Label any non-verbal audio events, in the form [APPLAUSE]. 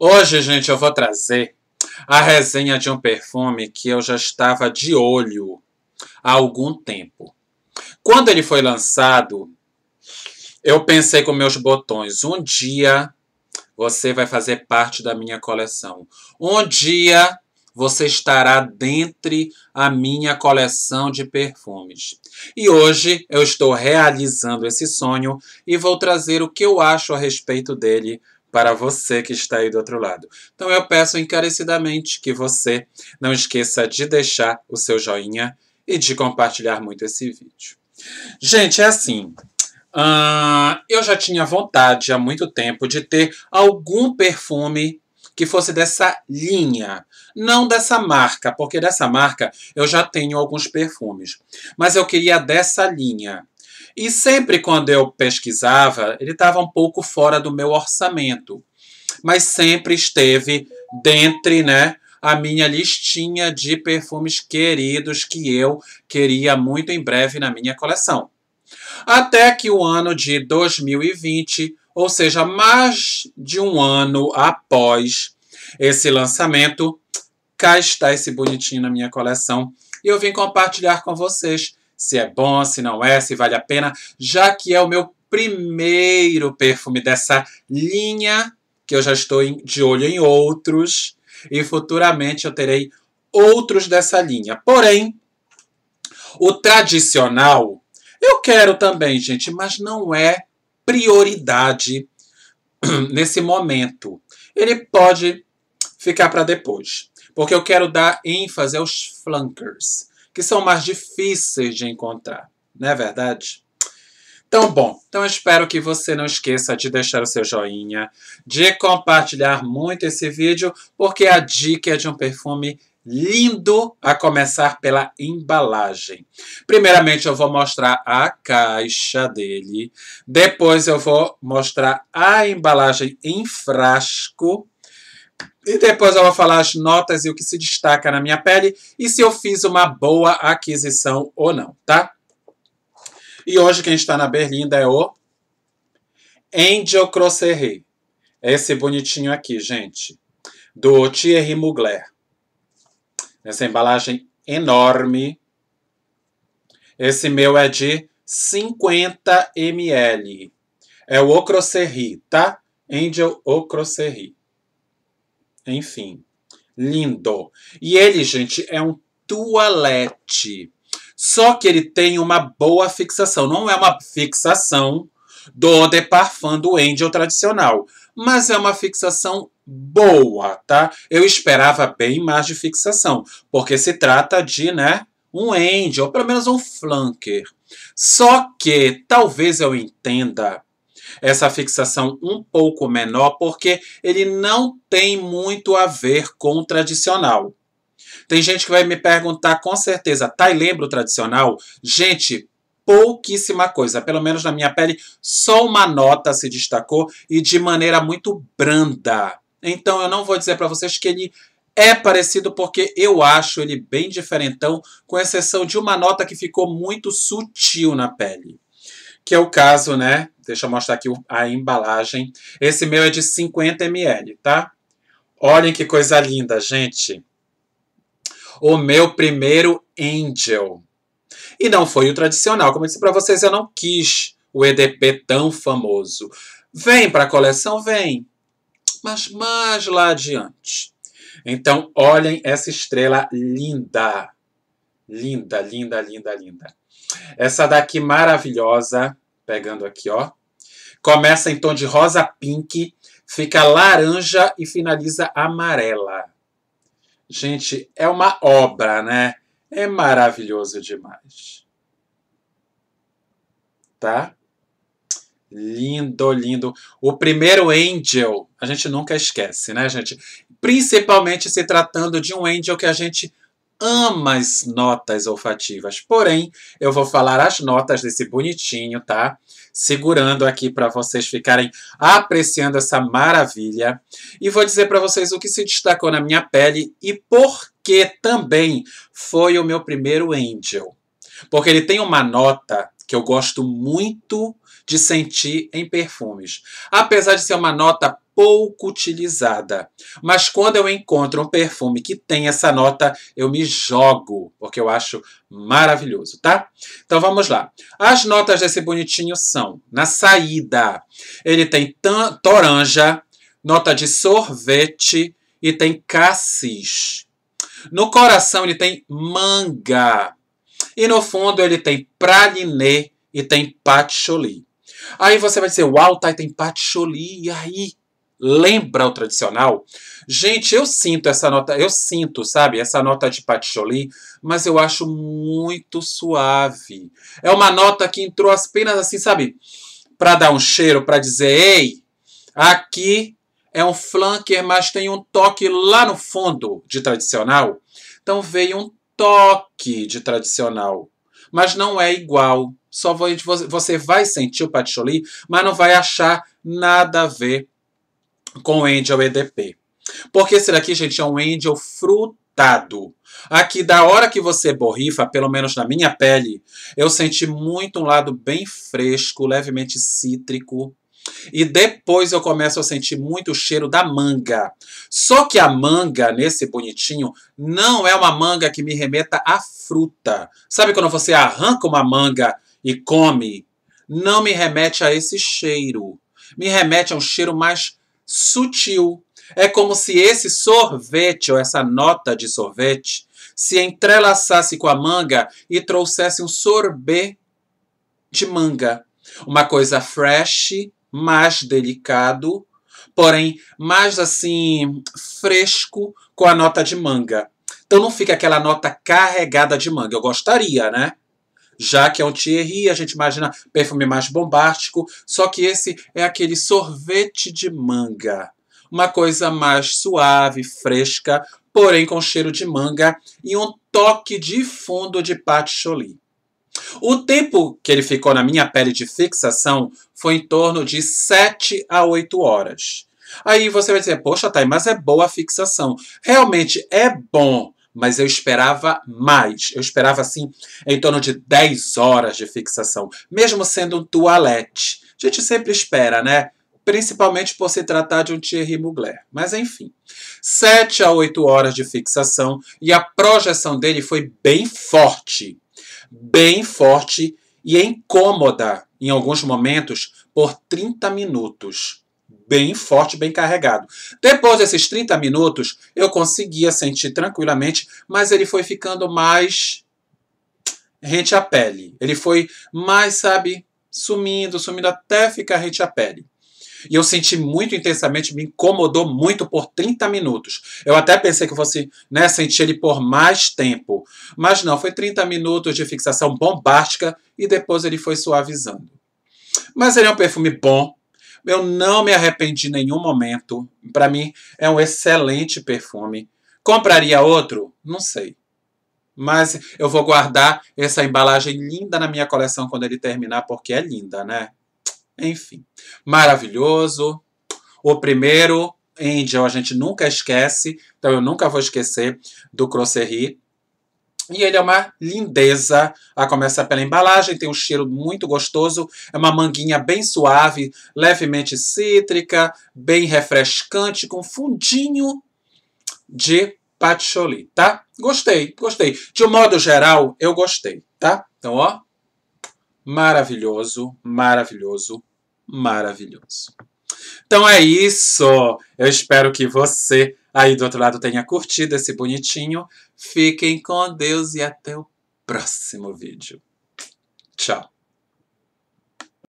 Hoje, gente, eu vou trazer a resenha de um perfume que eu já estava de olho há algum tempo. Quando ele foi lançado, eu pensei com meus botões, um dia você vai fazer parte da minha coleção. Um dia você estará dentre a minha coleção de perfumes. E hoje eu estou realizando esse sonho e vou trazer o que eu acho a respeito dele para você que está aí do outro lado. Então eu peço encarecidamente que você não esqueça de deixar o seu joinha e de compartilhar muito esse vídeo. Gente, é assim. Uh, eu já tinha vontade há muito tempo de ter algum perfume que fosse dessa linha, não dessa marca, porque dessa marca eu já tenho alguns perfumes, mas eu queria dessa linha. E sempre quando eu pesquisava, ele estava um pouco fora do meu orçamento, mas sempre esteve dentre, né, a minha listinha de perfumes queridos que eu queria muito em breve na minha coleção. Até que o ano de 2020, ou seja, mais de um ano após esse lançamento, cá está esse bonitinho na minha coleção e eu vim compartilhar com vocês se é bom, se não é, se vale a pena, já que é o meu primeiro perfume dessa linha, que eu já estou de olho em outros, e futuramente eu terei outros dessa linha. Porém, o tradicional, eu quero também, gente, mas não é prioridade [CLEARS THROAT] nesse momento. Ele pode ficar para depois, porque eu quero dar ênfase aos flankers que são mais difíceis de encontrar, não é verdade? Então, bom, então espero que você não esqueça de deixar o seu joinha, de compartilhar muito esse vídeo, porque a dica é de um perfume lindo, a começar pela embalagem. Primeiramente, eu vou mostrar a caixa dele, depois, eu vou mostrar a embalagem em frasco e depois eu vou falar as notas e o que se destaca na minha pele e se eu fiz uma boa aquisição ou não, tá? E hoje quem está na Berlinda é o Angel Crosserre. É esse bonitinho aqui, gente. Do Thierry Mugler. Essa embalagem enorme. Esse meu é de 50 ml. É o Ocrocerri, tá? Angel Ocrocerri. Enfim, lindo. E ele, gente, é um toalete. Só que ele tem uma boa fixação. Não é uma fixação do de parfum do Angel tradicional, mas é uma fixação boa, tá? Eu esperava bem mais de fixação, porque se trata de, né, um Angel, pelo menos um flanker. Só que talvez eu entenda essa fixação um pouco menor porque ele não tem muito a ver com o tradicional. Tem gente que vai me perguntar com certeza, tá e lembra o tradicional? Gente, pouquíssima coisa, pelo menos na minha pele, só uma nota se destacou e de maneira muito branda. Então eu não vou dizer para vocês que ele é parecido porque eu acho ele bem diferentão, com exceção de uma nota que ficou muito sutil na pele que é o caso, né? Deixa eu mostrar aqui a embalagem. Esse meu é de 50 ml, tá? Olhem que coisa linda, gente. O meu primeiro Angel. E não foi o tradicional. Como eu disse para vocês, eu não quis o EDP tão famoso. Vem para a coleção, vem. Mas mais lá adiante. Então, olhem essa estrela linda. Linda, linda, linda, linda. Essa daqui maravilhosa, pegando aqui, ó. Começa em tom de rosa pink, fica laranja e finaliza amarela. Gente, é uma obra, né? É maravilhoso demais. Tá? Lindo, lindo. O primeiro Angel, a gente nunca esquece, né, gente? Principalmente se tratando de um Angel que a gente ama as notas olfativas. Porém, eu vou falar as notas desse bonitinho, tá? Segurando aqui para vocês ficarem apreciando essa maravilha. E vou dizer para vocês o que se destacou na minha pele e por que também foi o meu primeiro Angel. Porque ele tem uma nota que eu gosto muito de sentir em perfumes. Apesar de ser uma nota pouco utilizada, mas quando eu encontro um perfume que tem essa nota, eu me jogo, porque eu acho maravilhoso, tá? Então vamos lá. As notas desse bonitinho são: na saída, ele tem toranja, nota de sorvete e tem cassis. No coração ele tem manga, e no fundo ele tem Praliné e tem Patchouli. Aí você vai dizer, uau, tá, tem Patchouli, e aí? Lembra o tradicional? Gente, eu sinto essa nota, eu sinto, sabe, essa nota de patchouli, mas eu acho muito suave. É uma nota que entrou apenas assim, sabe, para dar um cheiro, para dizer, ei, aqui é um flanker, mas tem um toque lá no fundo de tradicional. Então veio um toque de tradicional, mas não é igual. Só vai, você vai sentir o patchouli, mas não vai achar nada a ver com o Angel EDP. Porque esse daqui, gente, é um Angel frutado. Aqui, da hora que você borrifa, pelo menos na minha pele, eu senti muito um lado bem fresco, levemente cítrico. E depois eu começo a sentir muito o cheiro da manga. Só que a manga, nesse bonitinho, não é uma manga que me remeta à fruta. Sabe quando você arranca uma manga e come? Não me remete a esse cheiro. Me remete a um cheiro mais sutil. É como se esse sorvete, ou essa nota de sorvete, se entrelaçasse com a manga e trouxesse um sorbet de manga. Uma coisa fresh, mais delicado, porém mais assim fresco com a nota de manga. Então não fica aquela nota carregada de manga. Eu gostaria, né? Já que é um Thierry, a gente imagina perfume mais bombástico, só que esse é aquele sorvete de manga. Uma coisa mais suave, fresca, porém com cheiro de manga e um toque de fundo de patchouli. O tempo que ele ficou na minha pele de fixação foi em torno de 7 a 8 horas. Aí você vai dizer, poxa, Thay, mas é boa a fixação. Realmente é bom, mas eu esperava mais. Eu esperava, assim, em torno de 10 horas de fixação, mesmo sendo um toalete. A gente sempre espera, né? Principalmente por se tratar de um Thierry Mugler. Mas enfim, 7 a 8 horas de fixação e a projeção dele foi bem forte bem forte e é incômoda em alguns momentos por 30 minutos. Bem forte, bem carregado. Depois desses 30 minutos, eu conseguia sentir tranquilamente, mas ele foi ficando mais rente à pele. Ele foi mais, sabe, sumindo, sumindo até ficar rente à pele. E eu senti muito intensamente, me incomodou muito por 30 minutos. Eu até pensei que fosse né, sentir ele por mais tempo. Mas não, foi 30 minutos de fixação bombástica e depois ele foi suavizando. Mas ele é um perfume bom. Eu não me arrependi em nenhum momento. Para mim, é um excelente perfume. Compraria outro? Não sei. Mas eu vou guardar essa embalagem linda na minha coleção quando ele terminar, porque é linda, né? Enfim, maravilhoso. O primeiro Angel a gente nunca esquece, então eu nunca vou esquecer do Crosserie. E ele é uma lindeza, a ah, começar pela embalagem, tem um cheiro muito gostoso, é uma manguinha bem suave, levemente cítrica, bem refrescante, com fundinho de patchouli, tá? Gostei, gostei. De um modo geral, eu gostei, tá? Então, ó, maravilhoso, maravilhoso, maravilhoso. Então é isso. Eu espero que você aí do outro lado tenha curtido esse bonitinho. Fiquem com Deus e até o próximo vídeo. Tchau.